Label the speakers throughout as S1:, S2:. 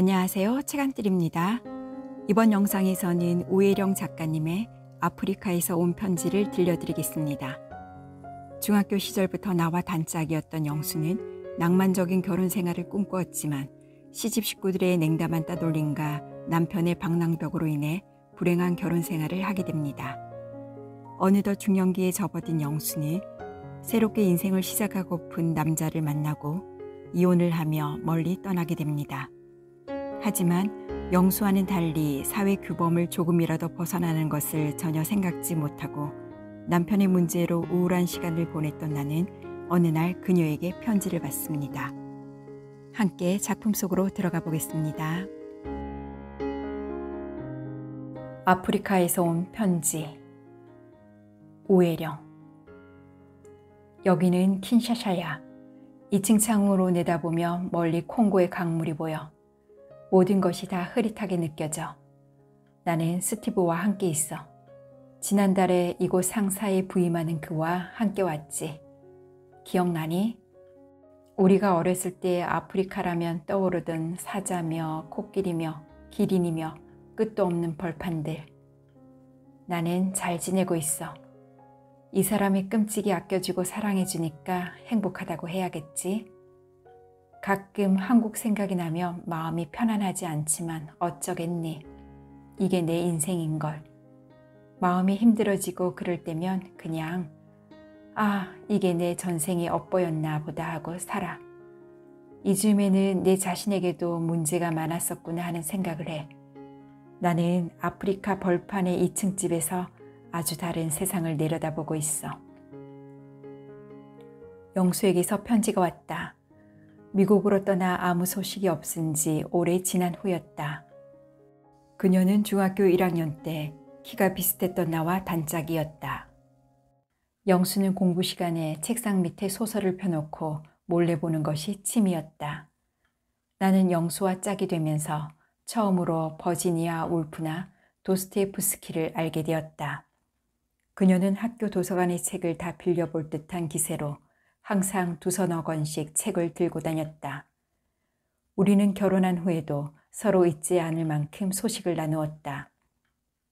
S1: 안녕하세요. 최강길입니다. 이번 영상에서는 오해령 작가님의 아프리카에서 온 편지를 들려드리겠습니다. 중학교 시절부터 나와 단짝이었던 영수는 낭만적인 결혼 생활을 꿈꾸었지만 시집 식구들의 냉담한 따돌림과 남편의 방랑벽으로 인해 불행한 결혼 생활을 하게 됩니다. 어느덧 중년기에 접어든 영수는 새롭게 인생을 시작하고픈 남자를 만나고 이혼을 하며 멀리 떠나게 됩니다. 하지만 영수와는 달리 사회 규범을 조금이라도 벗어나는 것을 전혀 생각지 못하고 남편의 문제로 우울한 시간을 보냈던 나는 어느 날 그녀에게 편지를 받습니다. 함께 작품 속으로 들어가 보겠습니다. 아프리카에서 온 편지 오해령 여기는 킨샤샤야. 2층 창으로 내다보며 멀리 콩고의 강물이 보여 모든 것이 다 흐릿하게 느껴져. 나는 스티브와 함께 있어. 지난달에 이곳 상사에 부임하는 그와 함께 왔지. 기억나니? 우리가 어렸을 때 아프리카라면 떠오르던 사자며 코끼리며 기린이며 끝도 없는 벌판들. 나는 잘 지내고 있어. 이 사람이 끔찍이 아껴주고 사랑해주니까 행복하다고 해야겠지. 가끔 한국 생각이 나며 마음이 편안하지 않지만 어쩌겠니. 이게 내 인생인걸. 마음이 힘들어지고 그럴 때면 그냥 아, 이게 내 전생이 업보였나 보다 하고 살아. 이쯤에는 내 자신에게도 문제가 많았었구나 하는 생각을 해. 나는 아프리카 벌판의 2층 집에서 아주 다른 세상을 내려다보고 있어. 영수에게서 편지가 왔다. 미국으로 떠나 아무 소식이 없은 지 오래 지난 후였다. 그녀는 중학교 1학년 때 키가 비슷했던 나와 단짝이었다. 영수는 공부 시간에 책상 밑에 소설을 펴놓고 몰래 보는 것이 취미였다. 나는 영수와 짝이 되면서 처음으로 버지니아 울프나 도스테프스키를 알게 되었다. 그녀는 학교 도서관의 책을 다 빌려볼 듯한 기세로 항상 두서너 권씩 책을 들고 다녔다. 우리는 결혼한 후에도 서로 잊지 않을 만큼 소식을 나누었다.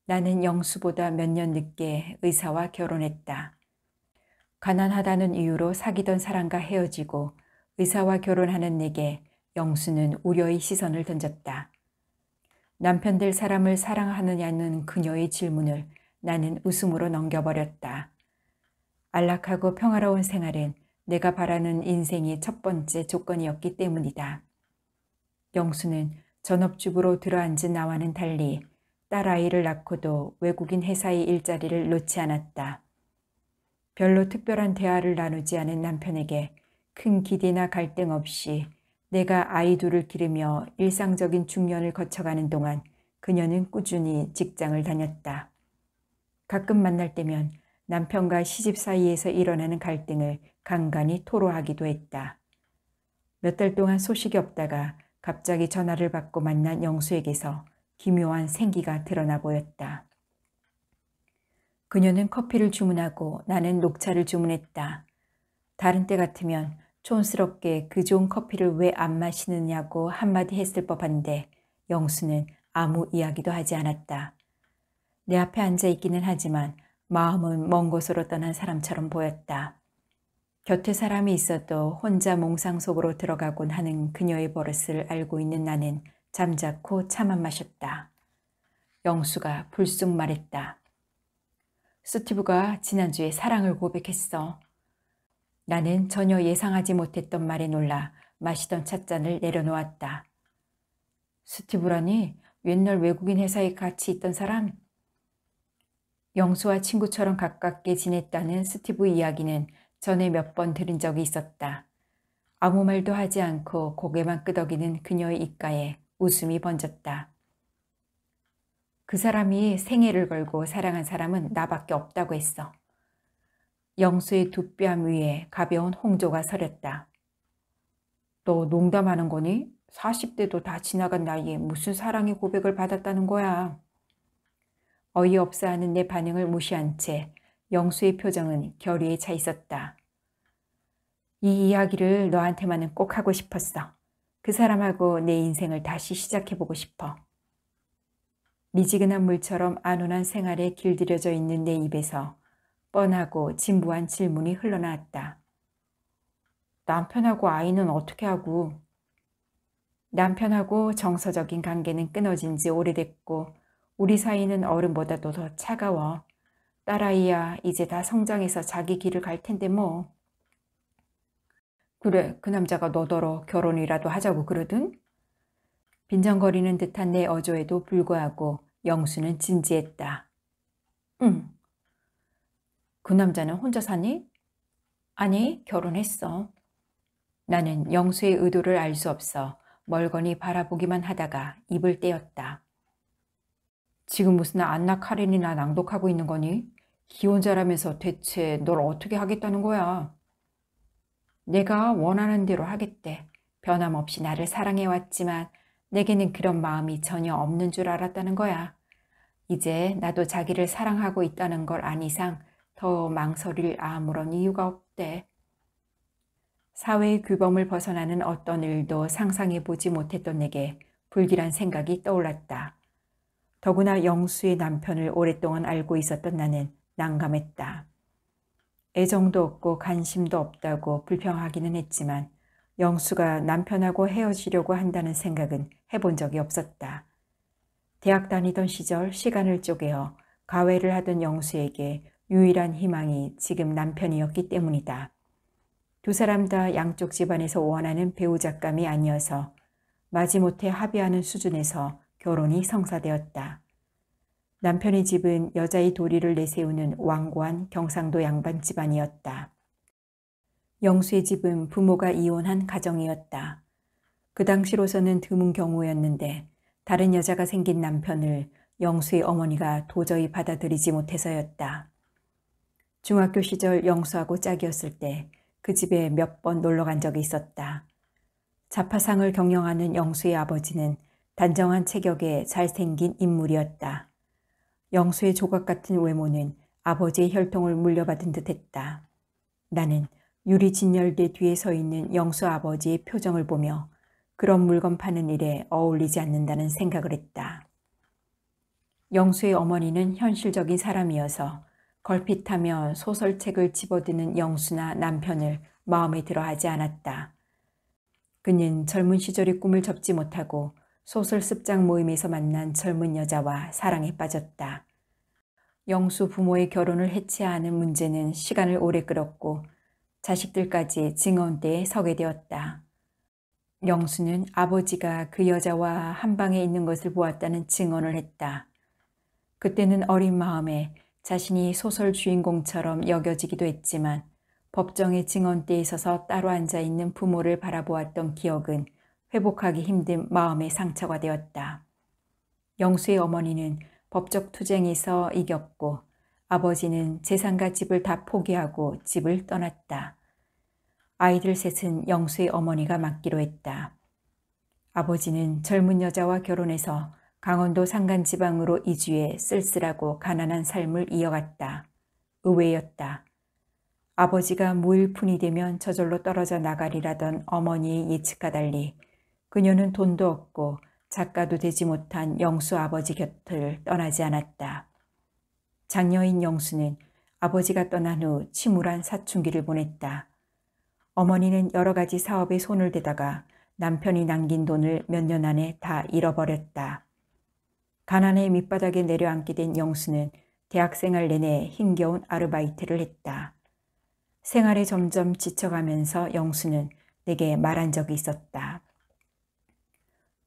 S1: 나는 영수보다 몇 년 늦게 의사와 결혼했다. 가난하다는 이유로 사귀던 사람과 헤어지고 의사와 결혼하는 내게 영수는 우려의 시선을 던졌다. 남편 들 사람을 사랑하느냐는 그녀의 질문을 나는 웃음으로 넘겨버렸다. 안락하고 평화로운 생활은 내가 바라는 인생의첫 번째 조건이었기 때문이다. 영수는 전업주부로 들어앉은 나와는 달리 딸아이를 낳고도 외국인 회사의 일자리를 놓지 않았다. 별로 특별한 대화를 나누지 않은 남편에게 큰 기대나 갈등 없이 내가 아이 둘을 기르며 일상적인 중년을 거쳐가는 동안 그녀는 꾸준히 직장을 다녔다. 가끔 만날 때면 남편과 시집 사이에서 일어나는 갈등을 간간히 토로하기도 했다. 몇 달 동안 소식이 없다가 갑자기 전화를 받고 만난 영수에게서 기묘한 생기가 드러나 보였다. 그녀는 커피를 주문하고 나는 녹차를 주문했다. 다른 때 같으면 촌스럽게 그 좋은 커피를 왜 안 마시느냐고 한마디 했을 법한데 영수는 아무 이야기도 하지 않았다. 내 앞에 앉아 있기는 하지만 마음은 먼 곳으로 떠난 사람처럼 보였다. 곁에 사람이 있어도 혼자 몽상 속으로 들어가곤 하는 그녀의 버릇을 알고 있는 나는 잠자코 차만 마셨다. 영수가 불쑥 말했다. 스티브가 지난주에 사랑을 고백했어. 나는 전혀 예상하지 못했던 말에 놀라 마시던 찻잔을 내려놓았다. 스티브라니 옛날 외국인 회사에 같이 있던 사람 영수와 친구처럼 가깝게 지냈다는 스티브 이야기는 전에 몇 번 들은 적이 있었다. 아무 말도 하지 않고 고개만 끄덕이는 그녀의 입가에 웃음이 번졌다. 그 사람이 생애를 걸고 사랑한 사람은 나밖에 없다고 했어. 영수의 두 뺨 위에 가벼운 홍조가 서렸다. 너 농담하는 거니? 40대도 다 지나간 나이에 무슨 사랑의 고백을 받았다는 거야. 어이없어 하는 내 반응을 무시한 채 영수의 표정은 결의에 차 있었다. 이 이야기를 너한테만은 꼭 하고 싶었어. 그 사람하고 내 인생을 다시 시작해보고 싶어. 미지근한 물처럼 안온한 생활에 길들여져 있는 내 입에서 뻔하고 진부한 질문이 흘러나왔다. 남편하고 아이는 어떻게 하고? 남편하고 정서적인 관계는 끊어진 지 오래됐고 우리 사이는 어른보다도 더 차가워. 딸아이야 이제 다 성장해서 자기 길을 갈 텐데 뭐. 그래 그 남자가 너더러 결혼이라도 하자고 그러든? 빈정거리는 듯한 내 어조에도 불구하고 영수는 진지했다. 응. 그 남자는 혼자 사니? 아니 결혼했어. 나는 영수의 의도를 알 수 없어 멀거니 바라보기만 하다가 입을 떼었다. 지금 무슨 안나 카렌이나 낭독하고 있는 거니? 기혼자라면서 대체 널 어떻게 하겠다는 거야? 내가 원하는 대로 하겠대. 변함없이 나를 사랑해왔지만 내게는 그런 마음이 전혀 없는 줄 알았다는 거야. 이제 나도 자기를 사랑하고 있다는 걸 안 이상 더 망설일 아무런 이유가 없대. 사회의 규범을 벗어나는 어떤 일도 상상해보지 못했던 내게 불길한 생각이 떠올랐다. 더구나 영수의 남편을 오랫동안 알고 있었던 나는 난감했다. 애정도 없고 관심도 없다고 불평하기는 했지만 영수가 남편하고 헤어지려고 한다는 생각은 해본 적이 없었다. 대학 다니던 시절 시간을 쪼개어 가외를 하던 영수에게 유일한 희망이 지금 남편이었기 때문이다. 두 사람 다 양쪽 집안에서 원하는 배우작감이 아니어서 마지못해 합의하는 수준에서 결혼이 성사되었다. 남편의 집은 여자의 도리를 내세우는 왕고한 경상도 양반 집안이었다. 영수의 집은 부모가 이혼한 가정이었다. 그 당시로서는 드문 경우였는데 다른 여자가 생긴 남편을 영수의 어머니가 도저히 받아들이지 못해서였다. 중학교 시절 영수하고 짝이었을 때 그 집에 몇 번 놀러 간 적이 있었다. 자파상을 경영하는 영수의 아버지는 단정한 체격에 잘생긴 인물이었다. 영수의 조각 같은 외모는 아버지의 혈통을 물려받은 듯했다. 나는 유리 진열대 뒤에 서 있는 영수 아버지의 표정을 보며 그런 물건 파는 일에 어울리지 않는다는 생각을 했다. 영수의 어머니는 현실적인 사람이어서 걸핏하면 소설책을 집어드는 영수나 남편을 마음에 들어하지 않았다. 그는 젊은 시절의 꿈을 접지 못하고 소설 습장 모임에서 만난 젊은 여자와 사랑에 빠졌다. 영수 부모의 결혼을 해체하는 문제는 시간을 오래 끌었고 자식들까지 증언대에 서게 되었다. 영수는 아버지가 그 여자와 한 방에 있는 것을 보았다는 증언을 했다. 그때는 어린 마음에 자신이 소설 주인공처럼 여겨지기도 했지만 법정의 증언대에 서서 따로 앉아 있는 부모를 바라보았던 기억은 회복하기 힘든 마음의 상처가 되었다. 영수의 어머니는 법적 투쟁에서 이겼고 아버지는 재산과 집을 다 포기하고 집을 떠났다. 아이들 셋은 영수의 어머니가 맡기로 했다. 아버지는 젊은 여자와 결혼해서 강원도 산간지방으로 이주해 쓸쓸하고 가난한 삶을 이어갔다. 의외였다. 아버지가 무일푼이 되면 저절로 떨어져 나가리라던 어머니의 예측과 달리 그녀는 돈도 없고 작가도 되지 못한 영수 아버지 곁을 떠나지 않았다. 장녀인 영수는 아버지가 떠난 후 침울한 사춘기를 보냈다. 어머니는 여러 가지 사업에 손을 대다가 남편이 남긴 돈을 몇 년 안에 다 잃어버렸다. 가난의 밑바닥에 내려앉게 된 영수는 대학생활 내내 힘겨운 아르바이트를 했다. 생활에 점점 지쳐가면서 영수는 내게 말한 적이 있었다.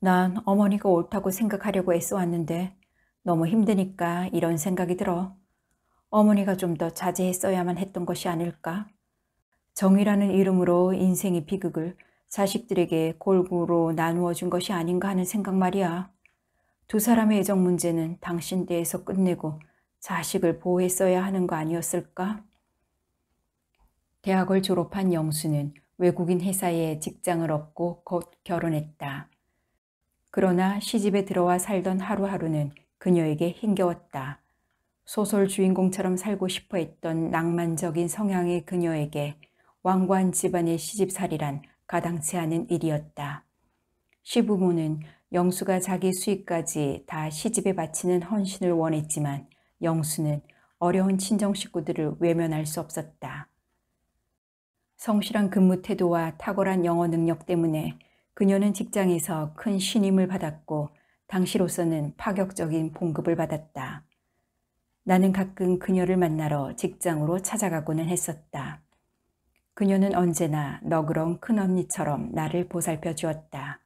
S1: 난 어머니가 옳다고 생각하려고 애써왔는데 너무 힘드니까 이런 생각이 들어. 어머니가 좀 더 자제했어야만 했던 것이 아닐까? 정의라는 이름으로 인생의 비극을 자식들에게 골고루 나누어 준 것이 아닌가 하는 생각 말이야. 두 사람의 애정 문제는 당신 대에서 끝내고 자식을 보호했어야 하는 거 아니었을까? 대학을 졸업한 영수는 외국인 회사에 직장을 얻고 곧 결혼했다. 그러나 시집에 들어와 살던 하루하루는 그녀에게 힘겨웠다. 소설 주인공처럼 살고 싶어 했던 낭만적인 성향의 그녀에게 왕관 집안의 시집살이란 가당치 않은 일이었다. 시부모는 영수가 자기 수익까지다 시집에 바치는 헌신을 원했지만 영수는 어려운 친정 식구들을 외면할 수 없었다. 성실한 근무 태도와 탁월한 영어 능력 때문에 그녀는 직장에서 큰 신임을 받았고 당시로서는 파격적인 봉급을 받았다. 나는 가끔 그녀를 만나러 직장으로 찾아가고는 했었다. 그녀는 언제나 너그러운 큰언니처럼 나를 보살펴 주었다.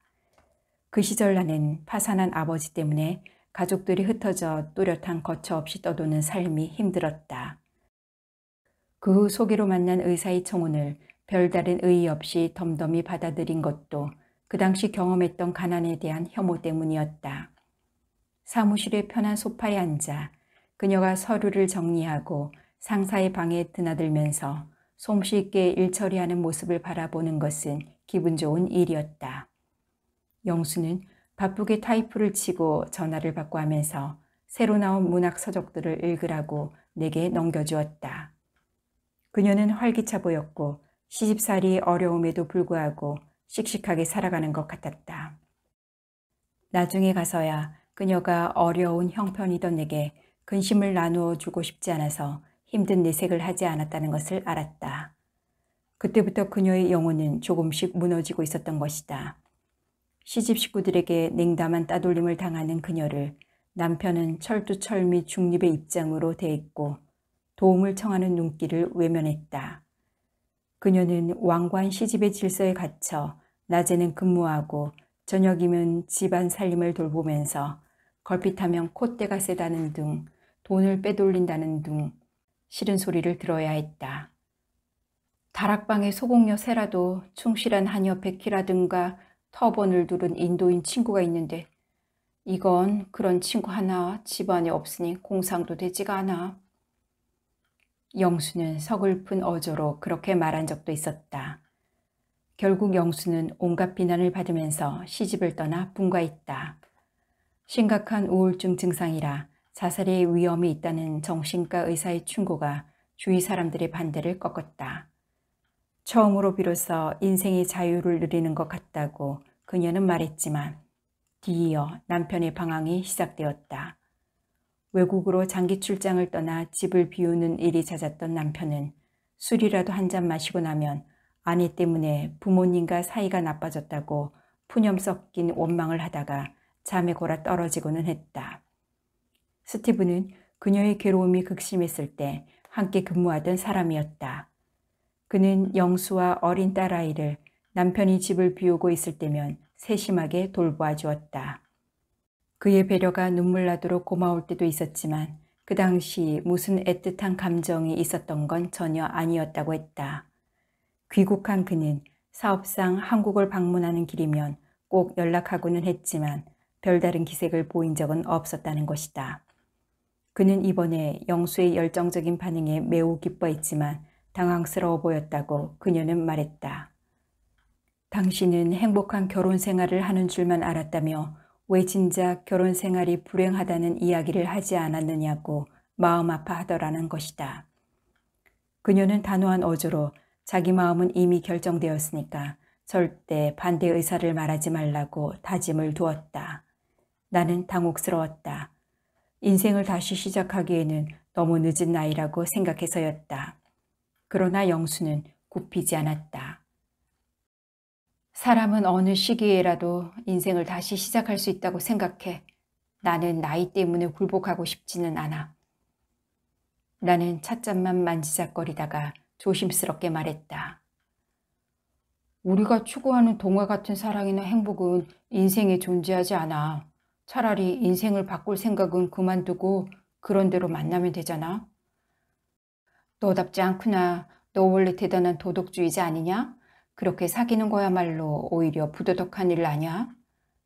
S1: 그 시절 나는 파산한 아버지 때문에 가족들이 흩어져 또렷한 거처없이 떠도는 삶이 힘들었다. 그 후 소개로 만난 의사의 청혼을 별다른 의의 없이 덤덤히 받아들인 것도 그 당시 경험했던 가난에 대한 혐오 때문이었다. 사무실의 편한 소파에 앉아 그녀가 서류를 정리하고 상사의 방에 드나들면서 솜씨있게 일 처리하는 모습을 바라보는 것은 기분 좋은 일이었다. 영수는 바쁘게 타이프를 치고 전화를 받고 하면서 새로 나온 문학 서적들을 읽으라고 내게 넘겨주었다. 그녀는 활기차 보였고 시집살이 어려움에도 불구하고 씩씩하게 살아가는 것 같았다. 나중에 가서야 그녀가 어려운 형편이던 내게 근심을 나누어 주고 싶지 않아서 힘든 내색을 하지 않았다는 것을 알았다. 그때부터 그녀의 영혼은 조금씩 무너지고 있었던 것이다. 시집 식구들에게 냉담한 따돌림을 당하는 그녀를 남편은 철두철미 중립의 입장으로 대했고 도움을 청하는 눈길을 외면했다. 그녀는 왕관 시집의 질서에 갇혀 낮에는 근무하고 저녁이면 집안 살림을 돌보면서 걸핏하면 콧대가 세다는 등 돈을 빼돌린다는 등 싫은 소리를 들어야 했다. 다락방의 소공녀 세라도 충실한 한여 백희라든가 터번을 두른 인도인 친구가 있는데 이건 그런 친구 하나 집안에 없으니 공상도 되지가 않아. 영수는 서글픈 어조로 그렇게 말한 적도 있었다. 결국 영수는 온갖 비난을 받으면서 시집을 떠나 분가했다. 심각한 우울증 증상이라 자살의 위험이 있다는 정신과 의사의 충고가 주위 사람들의 반대를 꺾었다. 처음으로 비로소 인생의 자유를 누리는 것 같다고 그녀는 말했지만 뒤이어 남편의 방황이 시작되었다. 외국으로 장기 출장을 떠나 집을 비우는 일이 잦았던 남편은 술이라도 한 잔 마시고 나면 아내 때문에 부모님과 사이가 나빠졌다고 푸념 섞인 원망을 하다가 잠에 골아 떨어지고는 했다. 스티브는 그녀의 괴로움이 극심했을 때 함께 근무하던 사람이었다. 그는 영수와 어린 딸아이를 남편이 집을 비우고 있을 때면 세심하게 돌보아 주었다. 그의 배려가 눈물나도록 고마울 때도 있었지만 그 당시 무슨 애틋한 감정이 있었던 건 전혀 아니었다고 했다. 귀국한 그는 사업상 한국을 방문하는 길이면 꼭 연락하고는 했지만 별다른 기색을 보인 적은 없었다는 것이다. 그는 이번에 영수의 열정적인 반응에 매우 기뻐했지만 당황스러워 보였다고 그녀는 말했다. 당신은 행복한 결혼 생활을 하는 줄만 알았다며 왜 진작 결혼 생활이 불행하다는 이야기를 하지 않았느냐고 마음 아파하더라는 것이다. 그녀는 단호한 어조로 자기 마음은 이미 결정되었으니까 절대 반대 의사를 말하지 말라고 다짐을 두었다. 나는 당혹스러웠다. 인생을 다시 시작하기에는 너무 늦은 나이라고 생각해서였다. 그러나 영수는 굽히지 않았다. 사람은 어느 시기에라도 인생을 다시 시작할 수 있다고 생각해 나는 나이 때문에 굴복하고 싶지는 않아. 나는 찻잔만 만지작거리다가 조심스럽게 말했다. 우리가 추구하는 동화 같은 사랑이나 행복은 인생에 존재하지 않아. 차라리 인생을 바꿀 생각은 그만두고 그런 대로 만나면 되잖아. 너답지 않구나. 너 원래 대단한 도덕주의자 아니냐? 그렇게 사귀는 거야말로 오히려 부도덕한 일 아냐?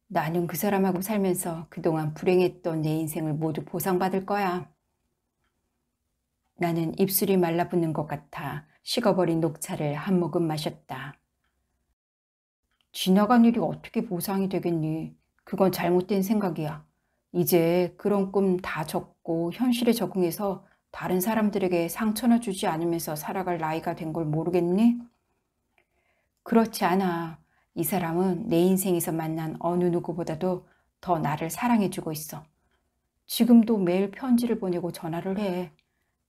S1: 나는 그 사람하고 살면서 그동안 불행했던 내 인생을 모두 보상받을 거야. 나는 입술이 말라붙는 것 같아 식어버린 녹차를 한 모금 마셨다. 지나간 일이 어떻게 보상이 되겠니? 그건 잘못된 생각이야. 이제 그런 꿈 다 접고 현실에 적응해서 다른 사람들에게 상처나 주지 않으면서 살아갈 나이가 된 걸 모르겠니? 그렇지 않아. 이 사람은 내 인생에서 만난 어느 누구보다도 더 나를 사랑해주고 있어. 지금도 매일 편지를 보내고 전화를 해.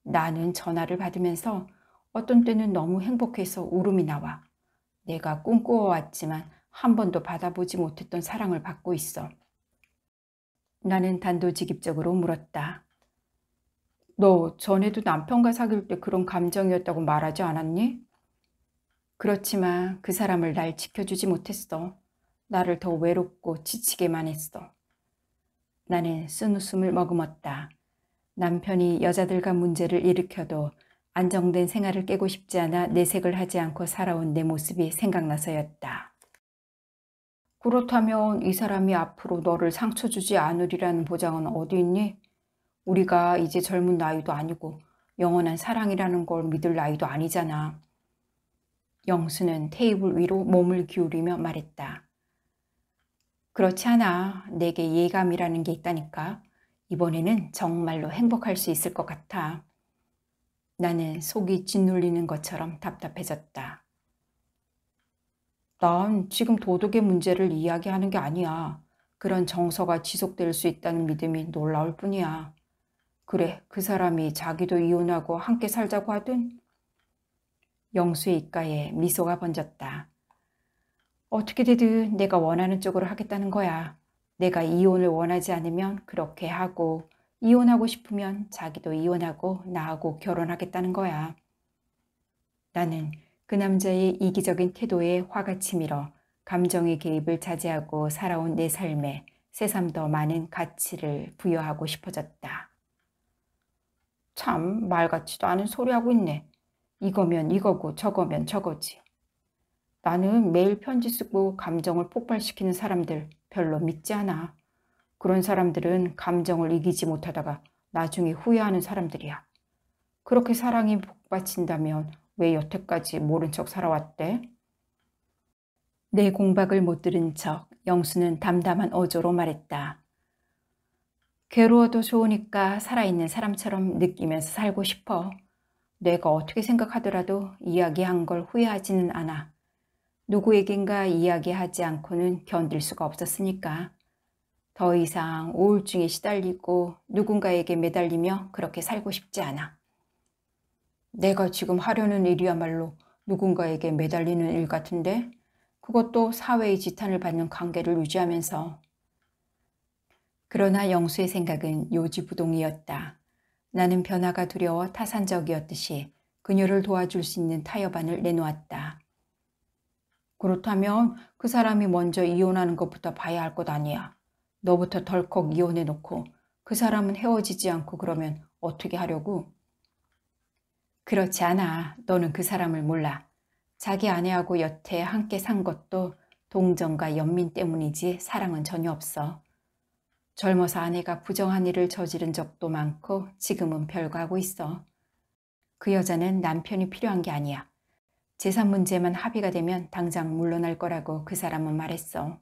S1: 나는 전화를 받으면서 어떤 때는 너무 행복해서 울음이 나와. 내가 꿈꾸어왔지만한 번도 받아보지 못했던 사랑을 받고 있어. 나는 단도직입적으로 물었다. 너 전에도 남편과 사귈 때 그런 감정이었다고 말하지 않았니? 그렇지만 그 사람을 날 지켜주지 못했어. 나를 더 외롭고 지치게만 했어. 나는 쓴 웃음을 머금었다. 남편이 여자들과 문제를 일으켜도 안정된 생활을 깨고 싶지 않아 내색을 하지 않고 살아온 내 모습이 생각나서였다. 그렇다면 이 사람이 앞으로 너를 상처 주지 않으리라는 보장은 어디 있니? 우리가 이제 젊은 나이도 아니고 영원한 사랑이라는 걸 믿을 나이도 아니잖아. 영수는 테이블 위로 몸을 기울이며 말했다. 그렇지 않아. 내게 예감이라는 게 있다니까. 이번에는 정말로 행복할 수 있을 것 같아. 나는 속이 짓눌리는 것처럼 답답해졌다. 난 지금 도덕의 문제를 이야기하는 게 아니야. 그런 정서가 지속될 수 있다는 믿음이 놀라울 뿐이야. 그래, 그 사람이 자기도 이혼하고 함께 살자고 하든 영수의 입가에 미소가 번졌다. 어떻게 되든 내가 원하는 쪽으로 하겠다는 거야. 내가 이혼을 원하지 않으면 그렇게 하고 이혼하고 싶으면 자기도 이혼하고 나하고 결혼하겠다는 거야. 나는 그 남자의 이기적인 태도에 화가 치밀어 감정의 개입을 자제하고 살아온 내 삶에 새삼 더 많은 가치를 부여하고 싶어졌다. 참 말같지도 않은 소리 하고 있네. 이거면 이거고 저거면 저거지. 나는 매일 편지 쓰고 감정을 폭발시키는 사람들 별로 믿지 않아. 그런 사람들은 감정을 이기지 못하다가 나중에 후회하는 사람들이야. 그렇게 사랑이 복받친다면 왜 여태까지 모른 척 살아왔대? 내 공박을 못 들은 척 영수는 담담한 어조로 말했다. 괴로워도 좋으니까 살아있는 사람처럼 느끼면서 살고 싶어. 내가 어떻게 생각하더라도 이야기한 걸 후회하지는 않아. 누구에겐가 이야기하지 않고는 견딜 수가 없었으니까. 더 이상 우울증에 시달리고 누군가에게 매달리며 그렇게 살고 싶지 않아. 내가 지금 하려는 일이야말로 누군가에게 매달리는 일 같은데 그것도 사회의 지탄을 받는 관계를 유지하면서 그러나 영수의 생각은 요지부동이었다. 나는 변화가 두려워 타산적이었듯이 그녀를 도와줄 수 있는 타협안을 내놓았다. 그렇다면 그 사람이 먼저 이혼하는 것부터 봐야 할 것 아니야. 너부터 덜컥 이혼해놓고 그 사람은 헤어지지 않고 그러면 어떻게 하려고? 그렇지 않아. 너는 그 사람을 몰라. 자기 아내하고 여태 함께 산 것도 동정과 연민 때문이지 사랑은 전혀 없어. 젊어서 아내가 부정한 일을 저지른 적도 많고 지금은 별거하고 있어. 그 여자는 남편이 필요한 게 아니야. 재산 문제만 합의가 되면 당장 물러날 거라고 그 사람은 말했어.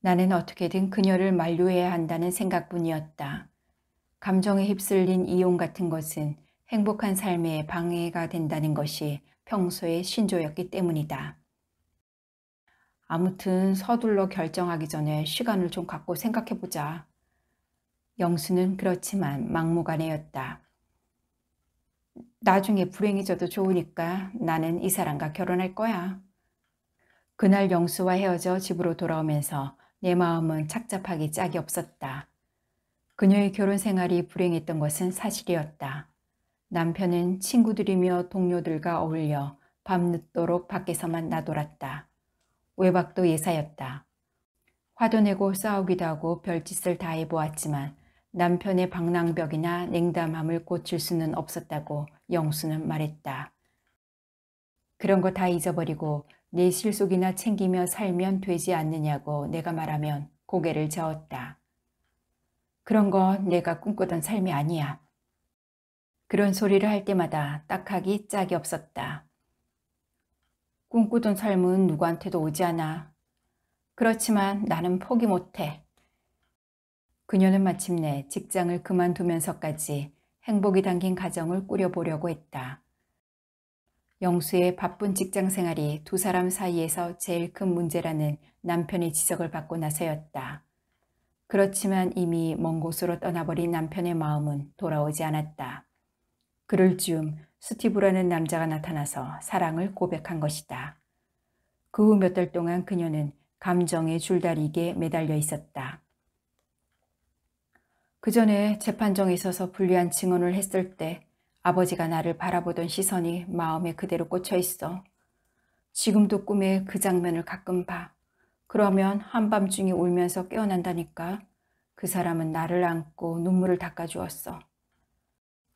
S1: 나는 어떻게든 그녀를 만류해야 한다는 생각뿐이었다. 감정에 휩쓸린 이혼 같은 것은 행복한 삶에 방해가 된다는 것이 평소의 신조였기 때문이다. 아무튼 서둘러 결정하기 전에 시간을 좀 갖고 생각해보자. 영수는 그렇지만 막무가내였다. 나중에 불행해져도 좋으니까 나는 이 사람과 결혼할 거야. 그날 영수와 헤어져 집으로 돌아오면서 내 마음은 착잡하기 짝이 없었다. 그녀의 결혼 생활이 불행했던 것은 사실이었다. 남편은 친구들이며 동료들과 어울려 밤늦도록 밖에서만 나돌았다. 외박도 예사였다. 화도 내고 싸우기도 하고 별짓을 다 해보았지만 남편의 방랑벽이나 냉담함을 고칠 수는 없었다고 영수는 말했다. 그런 거 다 잊어버리고 내 실속이나 챙기며 살면 되지 않느냐고 내가 말하면 고개를 저었다. 그런 거 내가 꿈꾸던 삶이 아니야. 그런 소리를 할 때마다 딱하기 짝이 없었다. 꿈꾸던 삶은 누구한테도 오지 않아. 그렇지만 나는 포기 못해. 그녀는 마침내 직장을 그만두면서까지 행복이 담긴 가정을 꾸려보려고 했다. 영수의 바쁜 직장 생활이 두 사람 사이에서 제일 큰 문제라는 남편의 지적을 받고 나서였다. 그렇지만 이미 먼 곳으로 떠나버린 남편의 마음은 돌아오지 않았다. 그럴 즈음 스티브라는 남자가 나타나서 사랑을 고백한 것이다. 그 후 몇 달 동안 그녀는 감정의 줄다리기에 매달려 있었다. 그 전에 재판정에 있어서 불리한 증언을 했을 때 아버지가 나를 바라보던 시선이 마음에 그대로 꽂혀 있어. 지금도 꿈에 그 장면을 가끔 봐. 그러면 한밤중에 울면서 깨어난다니까. 그 사람은 나를 안고 눈물을 닦아주었어.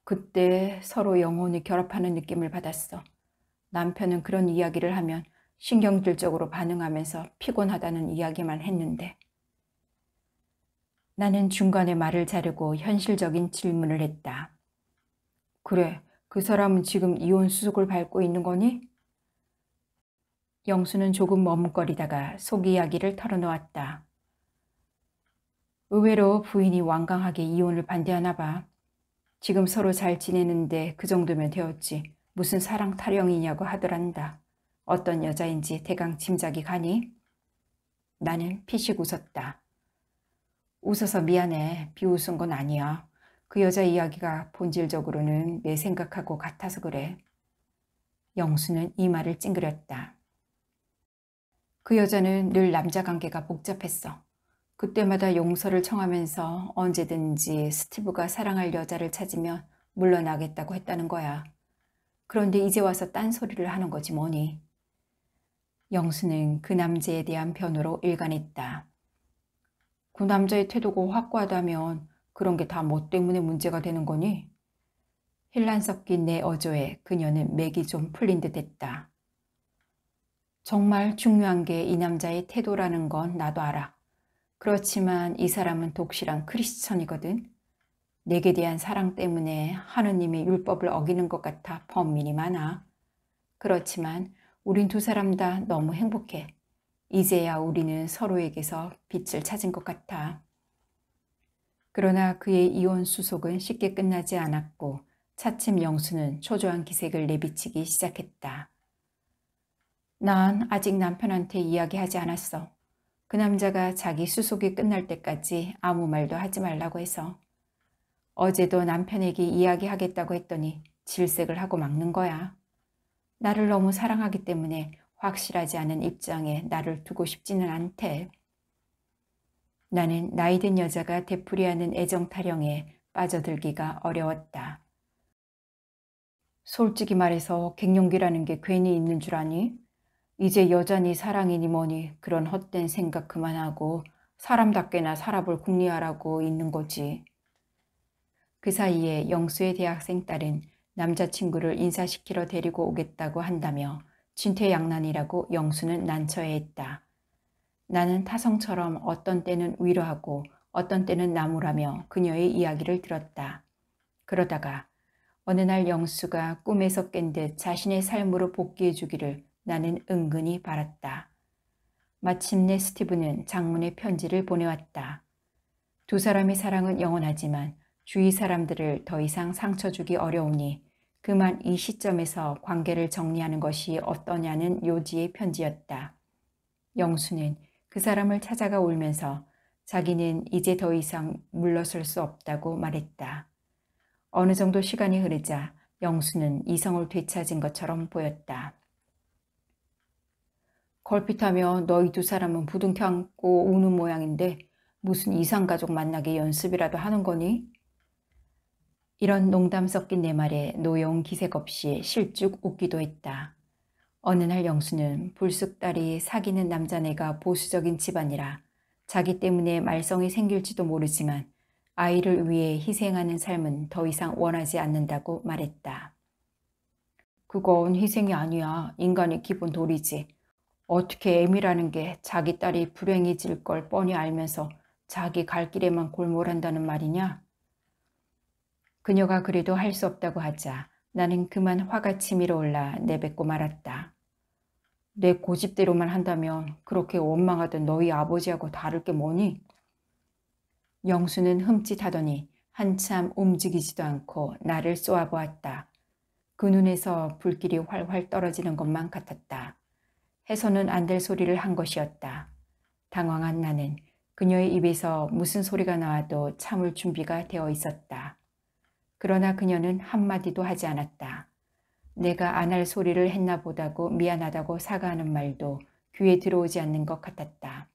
S1: 그때 서로 영혼이 결합하는 느낌을 받았어. 남편은 그런 이야기를 하면 신경질적으로 반응하면서 피곤하다는 이야기만 했는데. 나는 중간에 말을 자르고 현실적인 질문을 했다. 그래, 그 사람은 지금 이혼 수속을 밟고 있는 거니? 영수는 조금 머뭇거리다가 속 이야기를 털어놓았다. 의외로 부인이 완강하게 이혼을 반대하나 봐. 지금 서로 잘 지내는데 그 정도면 되었지. 무슨 사랑 타령이냐고 하더란다. 어떤 여자인지 대강 짐작이 가니? 나는 피식 웃었다. 웃어서 미안해. 비웃은 건 아니야. 그 여자 이야기가 본질적으로는 내 생각하고 같아서 그래. 영수는 이 말을 찡그렸다. 그 여자는 늘 남자 관계가 복잡했어. 그때마다 용서를 청하면서 언제든지 스티브가 사랑할 여자를 찾으면 물러나겠다고 했다는 거야. 그런데 이제 와서 딴소리를 하는 거지 뭐니. 영수는 그 남자에 대한 변호로 일관했다. 그 남자의 태도가 확고하다면 그런 게 다 뭐 때문에 문제가 되는 거니? 힐란 섞인 내 어조에 그녀는 맥이 좀 풀린 듯 했다. 정말 중요한 게 이 남자의 태도라는 건 나도 알아. 그렇지만 이 사람은 독실한 크리스천이거든. 내게 대한 사랑 때문에 하느님의 율법을 어기는 것 같아 범민이 많아. 그렇지만 우린 두 사람 다 너무 행복해. 이제야 우리는 서로에게서 빛을 찾은 것 같아. 그러나 그의 이혼 수속은 쉽게 끝나지 않았고 차츰 영수는 초조한 기색을 내비치기 시작했다. 난 아직 남편한테 이야기하지 않았어. 그 남자가 자기 수속이 끝날 때까지 아무 말도 하지 말라고 해서 어제도 남편에게 이야기하겠다고 했더니 질색을 하고 막는 거야. 나를 너무 사랑하기 때문에 확실하지 않은 입장에 나를 두고 싶지는 않대. 나는 나이든 여자가 되풀이하는 애정 타령에 빠져들기가 어려웠다. 솔직히 말해서 갱년기라는 게 괜히 있는 줄 아니? 이제 여전히 사랑이니 뭐니 그런 헛된 생각 그만하고 사람답게나 살아볼 궁리하라고 있는 거지. 그 사이에 영수의 대학생 딸은 남자친구를 인사시키러 데리고 오겠다고 한다며 진퇴양난이라고 영수는 난처해했다. 나는 타성처럼 어떤 때는 위로하고 어떤 때는 나무라며 그녀의 이야기를 들었다. 그러다가 어느 날 영수가 꿈에서 깬 듯 자신의 삶으로 복귀해 주기를 나는 은근히 바랐다. 마침내 스티브는 장문의 편지를 보내왔다. 두 사람의 사랑은 영원하지만 주위 사람들을 더 이상 상처 주기 어려우니 그만 이 시점에서 관계를 정리하는 것이 어떠냐는 요지의 편지였다. 영수는 그 사람을 찾아가 울면서 자기는 이제 더 이상 물러설 수 없다고 말했다. 어느 정도 시간이 흐르자 영수는 이성을 되찾은 것처럼 보였다. 걸핏하며 너희 두 사람은 부둥켜 안고 우는 모양인데 무슨 이상가족 만나기 연습이라도 하는 거니? 이런 농담 섞인 내 말에 노여운 기색 없이 실쭉 웃기도 했다. 어느 날 영수는 불쑥 딸이 사귀는 남자네가 보수적인 집안이라 자기 때문에 말썽이 생길지도 모르지만 아이를 위해 희생하는 삶은 더 이상 원하지 않는다고 말했다. 그건 희생이 아니야. 인간의 기본 도리지. 어떻게 애미라는 게 자기 딸이 불행해질 걸 뻔히 알면서 자기 갈 길에만 골몰한다는 말이냐? 그녀가 그래도 할 수 없다고 하자 나는 그만 화가 치밀어 올라 내뱉고 말았다. 내 고집대로만 한다면 그렇게 원망하던 너희 아버지하고 다를 게 뭐니? 영수는 흠칫하더니 한참 움직이지도 않고 나를 쏘아보았다. 그 눈에서 불길이 활활 떨어지는 것만 같았다. 해서는 안 될 소리를 한 것이었다. 당황한 나는 그녀의 입에서 무슨 소리가 나와도 참을 준비가 되어 있었다. 그러나 그녀는 한마디도 하지 않았다. 내가 안 할 소리를 했나 보다고 미안하다고 사과하는 말도 귀에 들어오지 않는 것 같았다.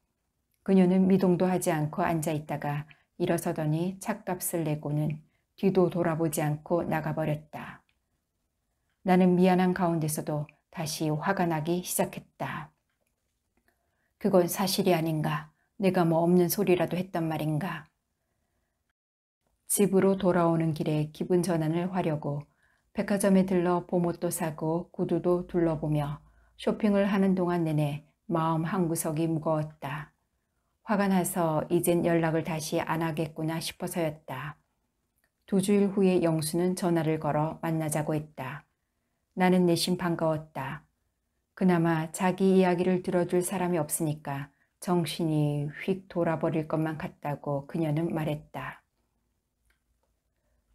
S1: 그녀는 미동도 하지 않고 앉아 있다가 일어서더니 찻값을 내고는 뒤도 돌아보지 않고 나가버렸다. 나는 미안한 가운데서도 다시 화가 나기 시작했다. 그건 사실이 아닌가. 내가 뭐 없는 소리라도 했단 말인가. 집으로 돌아오는 길에 기분 전환을 하려고 백화점에 들러 봄옷도 사고 구두도 둘러보며 쇼핑을 하는 동안 내내 마음 한구석이 무거웠다. 화가 나서 이젠 연락을 다시 안 하겠구나 싶어서였다. 두 주일 후에 영수는 전화를 걸어 만나자고 했다. 나는 내심 반가웠다. 그나마 자기 이야기를 들어줄 사람이 없으니까 정신이 휙 돌아버릴 것만 같다고 그녀는 말했다.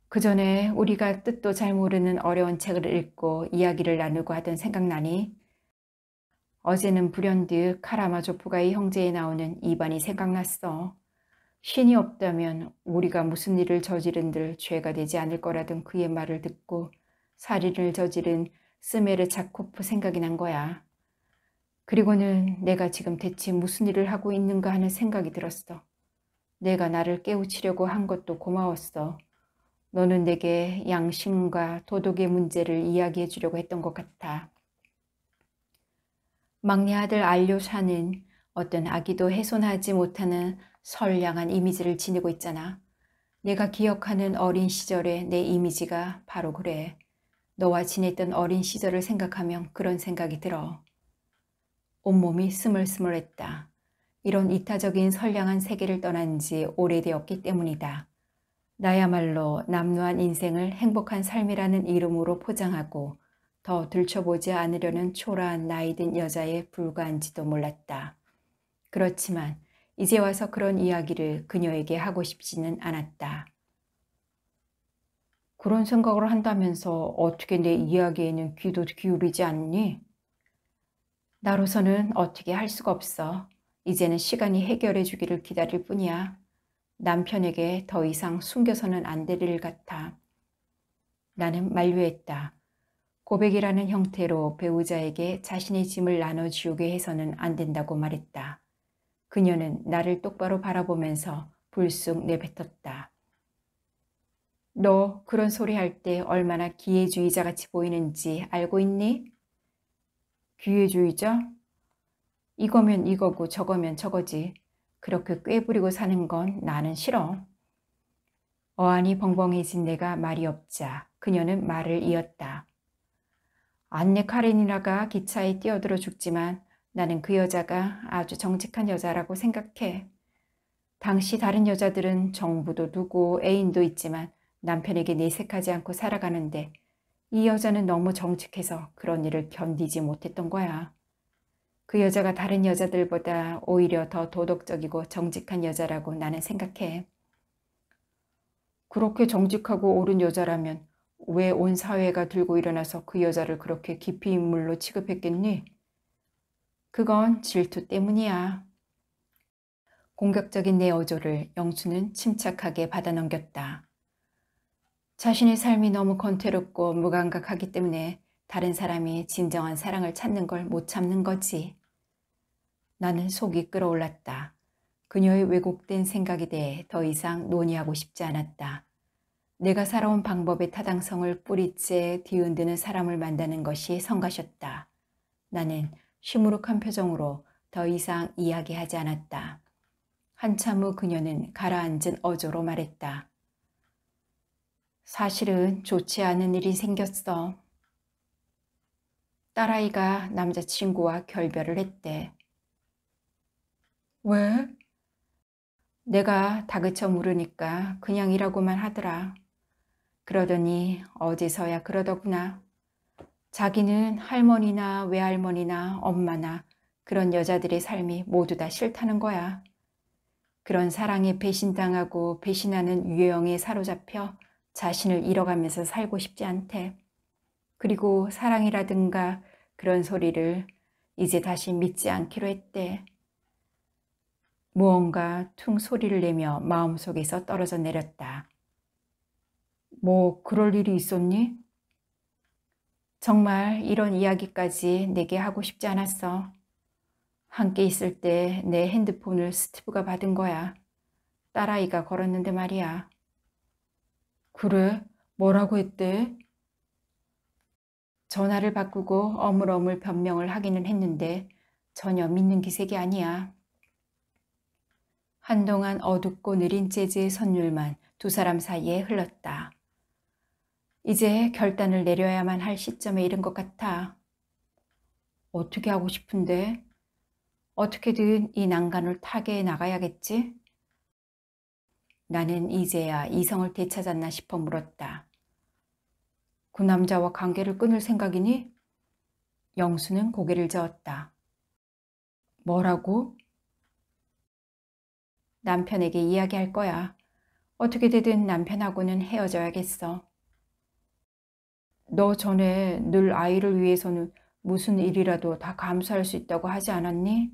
S1: 그 전에 우리가 뜻도 잘 모르는 어려운 책을 읽고 이야기를 나누고 하던 생각나니 어제는 불현듯 카라마조프가이 형제에 나오는 이반이 생각났어. 신이 없다면 우리가 무슨 일을 저지른들 죄가 되지 않을 거라던 그의 말을 듣고 살인을 저지른 스메르 자코프 생각이 난 거야. 그리고는 내가 지금 대체 무슨 일을 하고 있는가 하는 생각이 들었어. 내가 나를 깨우치려고 한 것도 고마웠어. 너는 내게 양심과 도덕의 문제를 이야기해 주려고 했던 것 같아. 막내 아들 알료샤는 어떤 아기도 훼손하지 못하는 선량한 이미지를 지니고 있잖아. 내가 기억하는 어린 시절의 내 이미지가 바로 그래. 너와 지냈던 어린 시절을 생각하면 그런 생각이 들어. 온몸이 스물스물했다. 이런 이타적인 선량한 세계를 떠난 지 오래되었기 때문이다. 나야말로 남루한 인생을 행복한 삶이라는 이름으로 포장하고 더 들춰보지 않으려는 초라한 나이든 여자에 불과한지도 몰랐다. 그렇지만 이제 와서 그런 이야기를 그녀에게 하고 싶지는 않았다. 그런 생각을 한다면서 어떻게 내 이야기에는 귀도 기울이지 않니? 나로서는 어떻게 할 수가 없어. 이제는 시간이 해결해 주기를 기다릴 뿐이야. 남편에게 더 이상 숨겨서는 안 될 일 같아. 나는 만류했다. 고백이라는 형태로 배우자에게 자신의 짐을 나눠지우게 해서는 안 된다고 말했다. 그녀는 나를 똑바로 바라보면서 불쑥 내뱉었다. 너 그런 소리 할 때 얼마나 기회주의자 같이 보이는지 알고 있니? 기회주의자? 이거면 이거고 저거면 저거지. 그렇게 꾀부리고 사는 건 나는 싫어. 어안이 벙벙해진 내가 말이 없자 그녀는 말을 이었다. 안내 카레니라가 기차에 뛰어들어 죽지만 나는 그 여자가 아주 정직한 여자라고 생각해. 당시 다른 여자들은 정부도 두고 애인도 있지만 남편에게 내색하지 않고 살아가는데 이 여자는 너무 정직해서 그런 일을 견디지 못했던 거야. 그 여자가 다른 여자들보다 오히려 더 도덕적이고 정직한 여자라고 나는 생각해. 그렇게 정직하고 옳은 여자라면 왜 온 사회가 들고 일어나서 그 여자를 그렇게 깊이 인물로 취급했겠니? 그건 질투 때문이야. 공격적인 내 어조를 영수는 침착하게 받아넘겼다. 자신의 삶이 너무 권태롭고 무감각하기 때문에 다른 사람이 진정한 사랑을 찾는 걸 못 참는 거지. 나는 속이 끓어올랐다. 그녀의 왜곡된 생각에 대해 더 이상 논의하고 싶지 않았다. 내가 살아온 방법의 타당성을 뿌리째 뒤흔드는 사람을 만나는 것이 성가셨다. 나는 시무룩한 표정으로 더 이상 이야기하지 않았다. 한참 후 그녀는 가라앉은 어조로 말했다. 사실은 좋지 않은 일이 생겼어. 딸아이가 남자친구와 결별을 했대. 왜? 내가 다그쳐 물으니까 그냥이라고만 하더라. 그러더니 어디서야 그러더구나. 자기는 할머니나 외할머니나 엄마나 그런 여자들의 삶이 모두 다 싫다는 거야. 그런 사랑에 배신당하고 배신하는 유형에 사로잡혀 자신을 잃어가면서 살고 싶지 않대. 그리고 사랑이라든가 그런 소리를 이제 다시 믿지 않기로 했대. 무언가 퉁 소리를 내며 마음속에서 떨어져 내렸다. 뭐 그럴 일이 있었니? 정말 이런 이야기까지 내게 하고 싶지 않았어. 함께 있을 때 내 핸드폰을 스티브가 받은 거야. 딸아이가 걸었는데 말이야. 그래? 뭐라고 했대? 전화를 바꾸고 어물어물 변명을 하기는 했는데 전혀 믿는 기색이 아니야. 한동안 어둡고 느린 재즈의 선율만 두 사람 사이에 흘렀다. 이제 결단을 내려야만 할 시점에 이른 것 같아. 어떻게 하고 싶은데? 어떻게든 이 난간을 타개해 나가야겠지? 나는 이제야 이성을 되찾았나 싶어 물었다. 그 남자와 관계를 끊을 생각이니? 영수는 고개를 저었다. 뭐라고? 남편에게 이야기할 거야. 어떻게 되든 남편하고는 헤어져야겠어. 너 전에 늘 아이를 위해서는 무슨 일이라도 다 감수할 수 있다고 하지 않았니?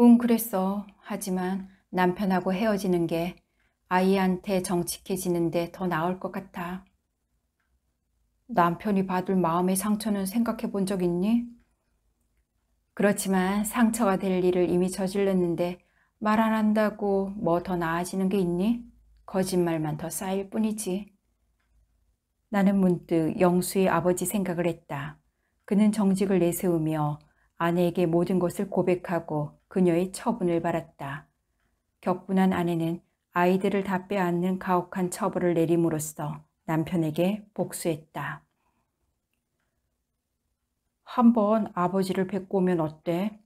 S1: 응, 그랬어. 하지만 남편하고 헤어지는 게 아이한테 정직해지는데 더 나을 것 같아. 남편이 받을 마음의 상처는 생각해 본 적 있니? 그렇지만 상처가 될 일을 이미 저질렀는데 말 안 한다고 뭐 더 나아지는 게 있니? 거짓말만 더 쌓일 뿐이지. 나는 문득 영수의 아버지 생각을 했다. 그는 정직을 내세우며 아내에게 모든 것을 고백하고 그녀의 처분을 바랐다. 격분한 아내는 아이들을 다 빼앗는 가혹한 처벌을 내림으로써 남편에게 복수했다. 한번 아버지를 뵙고 오면 어때?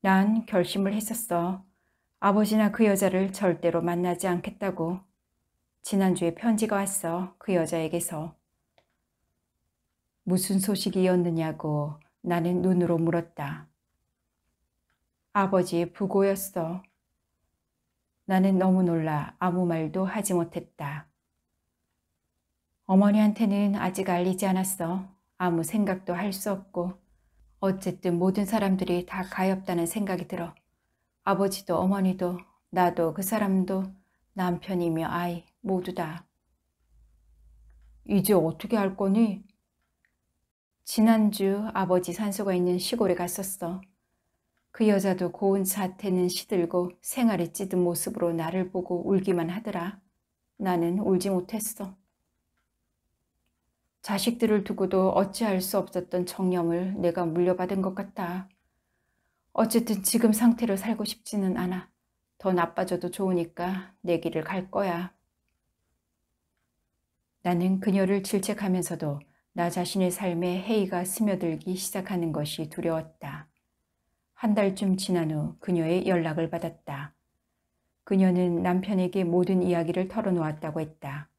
S1: 난 결심을 했었어. 아버지나 그 여자를 절대로 만나지 않겠다고. 지난주에 편지가 왔어. 그 여자에게서. 무슨 소식이었느냐고 나는 눈으로 물었다. 아버지 의 부고였어. 나는 너무 놀라 아무 말도 하지 못했다. 어머니한테는 아직 알리지 않았어. 아무 생각도 할 수 없고 어쨌든 모든 사람들이 다 가엾다는 생각이 들어 아버지도 어머니도 나도 그 사람도 남편이며 아이 모두 다. 이제 어떻게 할 거니? 지난주 아버지 산소가 있는 시골에 갔었어. 그 여자도 고운 사태는 시들고 생활에 찌든 모습으로 나를 보고 울기만 하더라. 나는 울지 못했어. 자식들을 두고도 어찌할 수 없었던 정념을 내가 물려받은 것 같다. 어쨌든 지금 상태로 살고 싶지는 않아. 더 나빠져도 좋으니까 내 길을 갈 거야. 나는 그녀를 질책하면서도 나 자신의 삶에 해이가 스며들기 시작하는 것이 두려웠다. 한 달쯤 지난 후 그녀의 연락을 받았다. 그녀는 남편에게 모든 이야기를 털어놓았다고 했다.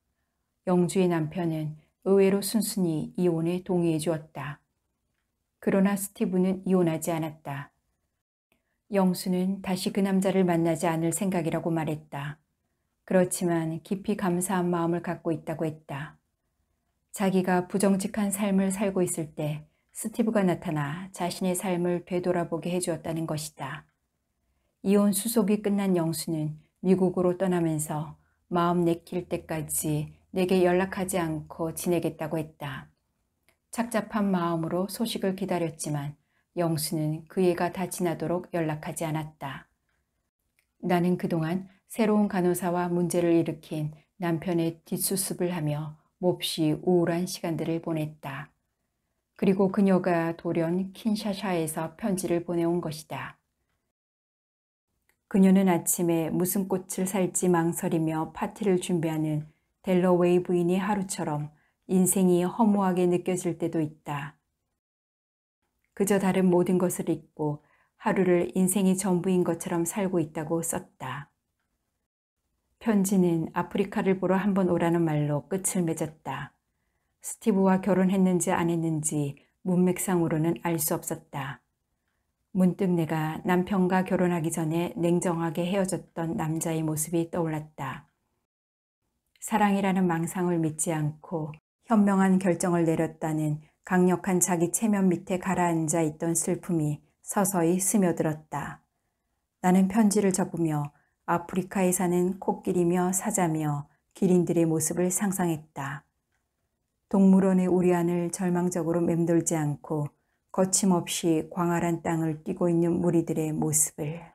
S1: 영주의 남편은 의외로 순순히 이혼에 동의해 주었다. 그러나 스티브는 이혼하지 않았다. 영수는 다시 그 남자를 만나지 않을 생각이라고 말했다. 그렇지만 깊이 감사한 마음을 갖고 있다고 했다. 자기가 부정직한 삶을 살고 있을 때 스티브가 나타나 자신의 삶을 되돌아보게 해주었다는 것이다. 이혼 수속이 끝난 영수는 미국으로 떠나면서 마음 내킬 때까지 내게 연락하지 않고 지내겠다고 했다. 착잡한 마음으로 소식을 기다렸지만 영수는 그애가다 지나도록 연락하지 않았다. 나는 그동안 새로운 간호사와 문제를 일으킨 남편의 뒷수습을 하며 몹시 우울한 시간들을 보냈다. 그리고 그녀가 돌연 킨샤샤에서 편지를 보내온 것이다. 그녀는 아침에 무슨 꽃을 살지 망설이며 파티를 준비하는 델러웨이 부인이 하루처럼 인생이 허무하게 느껴질 때도 있다. 그저 다른 모든 것을 잊고 하루를 인생이 전부인 것처럼 살고 있다고 썼다. 편지는 아프리카를 보러 한번 오라는 말로 끝을 맺었다. 스티브와 결혼했는지 안 했는지 문맥상으로는 알 수 없었다. 문득 내가 남편과 결혼하기 전에 냉정하게 헤어졌던 남자의 모습이 떠올랐다. 사랑이라는 망상을 믿지 않고 현명한 결정을 내렸다는 강력한 자기 체면 밑에 가라앉아 있던 슬픔이 서서히 스며들었다. 나는 편지를 접으며 아프리카에 사는 코끼리며 사자며 기린들의 모습을 상상했다. 동물원의 우리안을 절망적으로 맴돌지 않고 거침없이 광활한 땅을 뛰고 있는 무리들의 모습을